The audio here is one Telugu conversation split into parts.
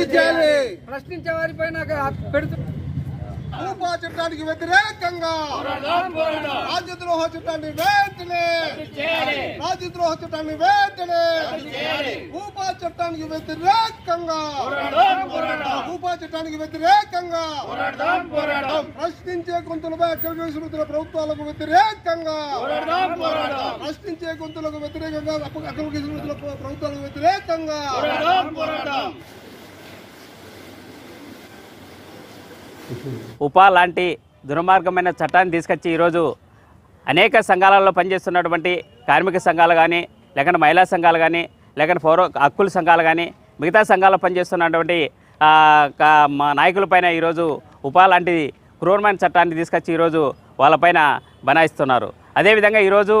రద్దు చేయాలి ప్రశ్నించే వారి పైన చట్టానికి వ్యతిరేకంగా రాజద్రోహ చట్టాన్ని వెంటనే రాజద్రోహ చట్టాన్ని భూపా చట్టానికి వ్యతిరేకంగా భూపా చట్టానికి వ్యతిరేకంగా ప్రశ్నించే గొంతులపై అక్కడ విసురుతున్న ప్రభుత్వాలకు వ్యతిరేకంగా ప్రశ్నించే గొంతులకు వ్యతిరేకంగా అక్కడ విసురుతున్న ప్రభుత్వాలకు వ్యతిరేకంగా ఉపా లాంటి దుర్మార్గమైన చట్టాన్ని తీసుకొచ్చి ఈరోజు అనేక సంఘాలలో పనిచేస్తున్నటువంటి కార్మిక సంఘాలు కానీ లేకుంటే మహిళా సంఘాలు కానీ లేకుంటే పౌర హక్కుల సంఘాలు కానీ మిగతా సంఘాలు పనిచేస్తున్నటువంటి మా నాయకులపైన ఈరోజు ఉపా లాంటి క్రూరమైన చట్టాన్ని తీసుకొచ్చి ఈరోజు వాళ్ళపైన బనాయిస్తున్నారు అదేవిధంగా ఈరోజు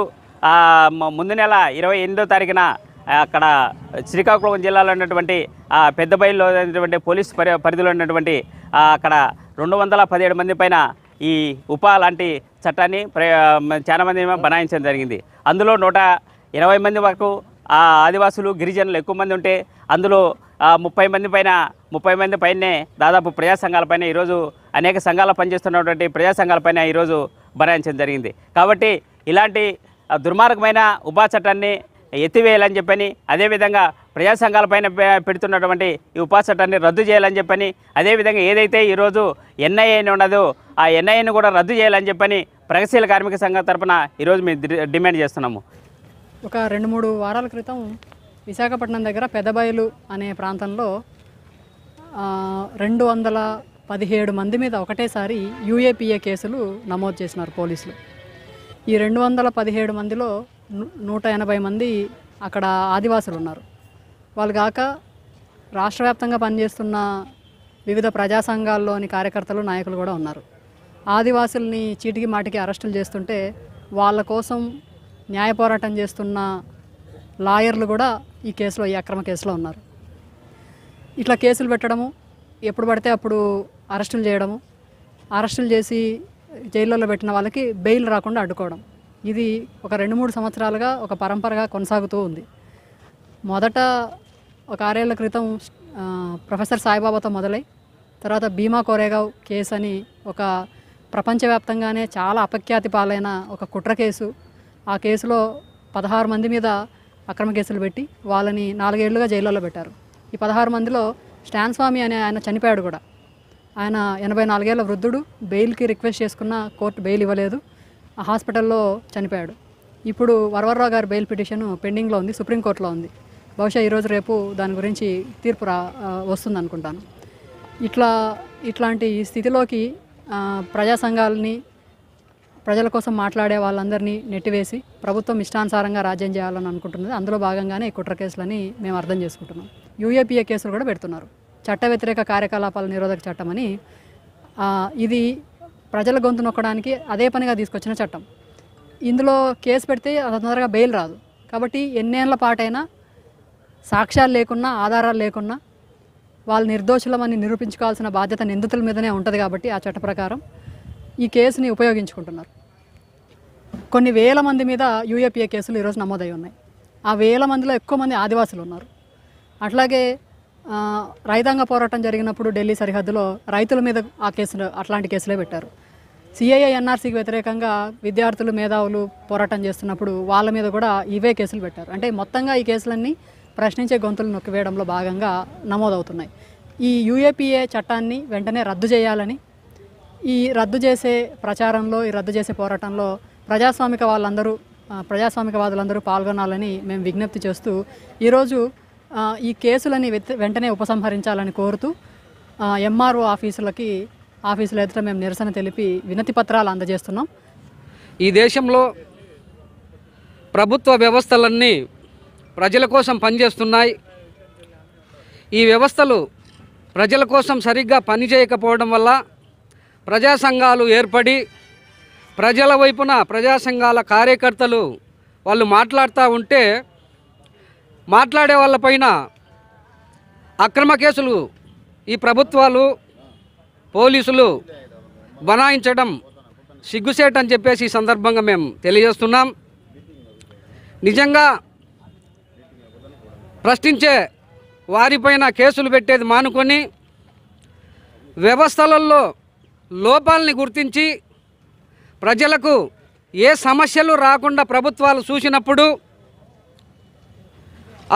ముందు నెల ఇరవై ఎనిమిదో తారీఖున అక్కడ శ్రీకాకుళం జిల్లాలో ఉన్నటువంటి పెద్దబయలులో ఉన్నటువంటి పోలీస్ పరిధిలో ఉన్నటువంటి అక్కడ రెండు వందల పదిహేడు మంది పైన ఈ ఉపా లాంటి చట్టాన్ని చాలామంది బనాయించడం జరిగింది అందులో నూట ఇరవై మంది వరకు ఆదివాసులు గిరిజనులు ఎక్కువ మంది ఉంటే అందులో ముప్పై మంది పైన ముప్పై మంది పైనే దాదాపు ప్రజా సంఘాలపైన ఈరోజు అనేక సంఘాలు పనిచేస్తున్నటువంటి ప్రజా సంఘాలపైన ఈరోజు బనాయించడం జరిగింది కాబట్టి ఇలాంటి దుర్మార్గమైన ఉపా చట్టాన్ని ఎత్తివేయాలని చెప్పని అదేవిధంగా ప్రజా సంఘాలపైన పెడుతున్నటువంటి ఈ చట్టాన్ని రద్దు చేయాలని చెప్పని అదేవిధంగా ఏదైతే ఈరోజు ఎన్ఐఏ ఉండదో ఆ ఎన్ఐఏని కూడా రద్దు చేయాలని చెప్పని ప్రగతిశీల కార్మిక సంఘం తరఫున ఈరోజు మేము డిమాండ్ చేస్తున్నాము ఒక రెండు మూడు వారాల క్రితం విశాఖపట్నం దగ్గర పెదబయలు అనే ప్రాంతంలో రెండు వందల పదిహేడు మంది మీద ఒకటేసారి యూఏపీఏ కేసులు నమోదు చేసినారు పోలీసులు ఈ రెండు వందల పదిహేడు మందిలో నూట ఎనభై మంది అక్కడ ఆదివాసులు ఉన్నారు వాళ్ళు కాక రాష్ట్ర వ్యాప్తంగా పనిచేస్తున్న వివిధ ప్రజా సంఘాల్లోని కార్యకర్తలు నాయకులు కూడా ఉన్నారు ఆదివాసుల్ని చీటికి మాటికి అరెస్టులు చేస్తుంటే వాళ్ళ కోసం న్యాయ పోరాటం చేస్తున్న లాయర్లు కూడా ఈ కేసులో ఈ అక్రమ కేసులో ఉన్నారు ఇట్లా కేసులు పెట్టడము ఎప్పుడు పడితే అప్పుడు అరెస్టులు చేయడము అరెస్టులు చేసి జైల్లో పెట్టిన వాళ్ళకి బెయిల్ రాకుండా అడ్డుకోవడం ఇది ఒక రెండు మూడు సంవత్సరాలుగా ఒక పరంపరగా కొనసాగుతూ ఉంది మొదట ఒక ఆరేళ్ల క్రితం ప్రొఫెసర్ సాయిబాబాతో మొదలై తర్వాత భీమా కోరేగావ్ కేసు అని ఒక ప్రపంచవ్యాప్తంగానే చాలా అపఖ్యాతి పాలైన ఒక కుట్ర కేసు ఆ కేసులో పదహారు మంది మీద అక్రమ కేసులు పెట్టి వాళ్ళని నాలుగేళ్లుగా జైల్లో పెట్టారు ఈ పదహారు మందిలో స్టాన్ స్వామి అనే ఆయన చనిపోయాడు కూడా ఆయన ఎనభై నాలుగేళ్ల వృద్ధుడు బెయిల్కి రిక్వెస్ట్ చేసుకున్న కోర్టు బెయిల్ ఇవ్వలేదు హాస్పిటల్లో చనిపోయాడు ఇప్పుడు వరవర్రావు గారి బెయిల్ పిటిషన్ పెండింగ్లో ఉంది సుప్రీంకోర్టులో ఉంది బహుశా ఈరోజు రేపు దాని గురించి తీర్పు రా వస్తుంది అనుకుంటాను ఇట్లా ఇట్లాంటి స్థితిలోకి ప్రజా సంఘాలని ప్రజల కోసం మాట్లాడే వాళ్ళందరినీ నెట్టివేసి ప్రభుత్వం ఇష్టానుసారంగా రాజ్యం చేయాలని అనుకుంటున్నది అందులో భాగంగానే కుట్ర కేసులని మేము అర్థం చేసుకుంటున్నాం యూఏపీఏ కేసులు కూడా పెడుతున్నారు చట్ట వ్యతిరేక కార్యకలాపాల నిరోధక చట్టం అని ఇది ప్రజల గొంతు నొక్కడానికి అదే పనిగా తీసుకొచ్చిన చట్టం ఇందులో కేసు పెడితే తొందరగా బెయిల్ రాదు కాబట్టి ఎన్నేళ్ల పాటైనా సాక్ష్యాలు లేకున్నా ఆధారాలు లేకున్నా వాళ్ళు నిర్దోషులమని నిరూపించుకోవాల్సిన బాధ్యత నిందితుల మీదనే ఉంటుంది కాబట్టి ఆ చట్ట ప్రకారం ఈ కేసుని ఉపయోగించుకుంటున్నారు కొన్ని వేల మంది మీద యూఏపీఏ కేసులు ఈరోజు నమోదై ఉన్నాయి ఆ వేల మందిలో ఎక్కువ మంది ఆదివాసులు ఉన్నారు అట్లాగే రైతాంగ పోరాటం జరిగినప్పుడు ఢిల్లీ సరిహద్దులో రైతుల మీద ఆ కేసులు అట్లాంటి కేసులే పెట్టారు సిఐఏ ఎన్ఆర్సీకి వ్యతిరేకంగా విద్యార్థులు మేధావులు పోరాటం చేస్తున్నప్పుడు వాళ్ళ మీద కూడా ఇవే కేసులు పెట్టారు అంటే మొత్తంగా ఈ కేసులన్నీ ప్రశ్నించే గొంతులు నొక్కివేయడంలో భాగంగా నమోదవుతున్నాయి ఈ యూఏపీఏ చట్టాన్ని వెంటనే రద్దు చేయాలని ఈ రద్దు చేసే ప్రచారంలో ఈ రద్దు చేసే పోరాటంలో ప్రజాస్వామిక వాళ్ళందరూ వాదులందరూ పాల్గొనాలని మేము విజ్ఞప్తి చేస్తూ ఈరోజు ఈ కేసులని వెంటనే ఉపసంహరించాలని కోరుతూ ఎంఆర్ఓ ఆఫీసులకి ఆఫీసుల ఎదుట మేము నిరసన తెలిపి వినతి పత్రాలు అందజేస్తున్నాం ఈ దేశంలో ప్రభుత్వ వ్యవస్థలన్నీ ప్రజల కోసం పనిచేస్తున్నాయి ఈ వ్యవస్థలు ప్రజల కోసం సరిగ్గా పనిచేయకపోవడం వల్ల ప్రజా సంఘాలు ఏర్పడి ప్రజల వైపున ప్రజా సంఘాల కార్యకర్తలు వాళ్ళు మాట్లాడుతూ ఉంటే మాట్లాడే వాళ్ళపైన అక్రమ కేసులు ఈ ప్రభుత్వాలు పోలీసులు బనాయించడం సిగ్గుసేట్ అని చెప్పేసి ఈ సందర్భంగా మేము తెలియజేస్తున్నాం నిజంగా ప్రశ్నించే వారిపైన కేసులు పెట్టేది మానుకొని వ్యవస్థలలో లోపాలని గుర్తించి ప్రజలకు ఏ సమస్యలు రాకుండా ప్రభుత్వాలు చూసినప్పుడు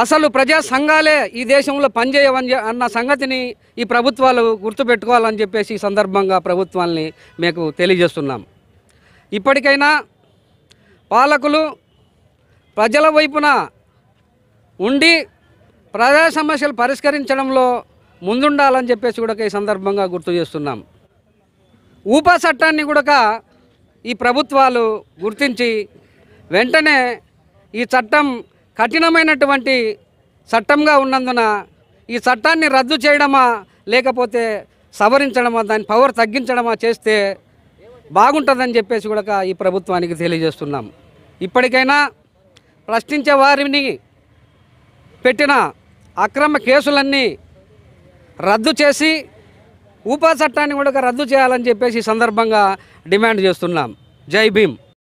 అసలు ప్రజా సంఘాలే ఈ దేశంలో పనిచేయవని అన్న సంగతిని ఈ ప్రభుత్వాలు గుర్తుపెట్టుకోవాలని చెప్పేసి ఈ సందర్భంగా ప్రభుత్వాల్ని మీకు తెలియజేస్తున్నాం ఇప్పటికైనా పాలకులు ప్రజల వైపున ఉండి ప్రజా సమస్యలు పరిష్కరించడంలో ముందుండాలని చెప్పేసి కూడా ఈ సందర్భంగా గుర్తు చేస్తున్నాం ఊపా చట్టాన్ని కూడా ఈ ప్రభుత్వాలు గుర్తించి వెంటనే ఈ చట్టం కఠినమైనటువంటి చట్టంగా ఉన్నందున ఈ చట్టాన్ని రద్దు చేయడమా లేకపోతే సవరించడమా దాని పవర్ తగ్గించడమా చేస్తే బాగుంటుందని చెప్పేసి కూడా ఈ ప్రభుత్వానికి తెలియజేస్తున్నాం ఇప్పటికైనా ప్రశ్నించే వారిని పెట్టిన అక్రమ కేసులన్నీ రద్దు చేసి ఉపా చట్టాన్ని కూడా రద్దు చేయాలని చెప్పేసి సందర్భంగా డిమాండ్ చేస్తున్నాం జై భీమ్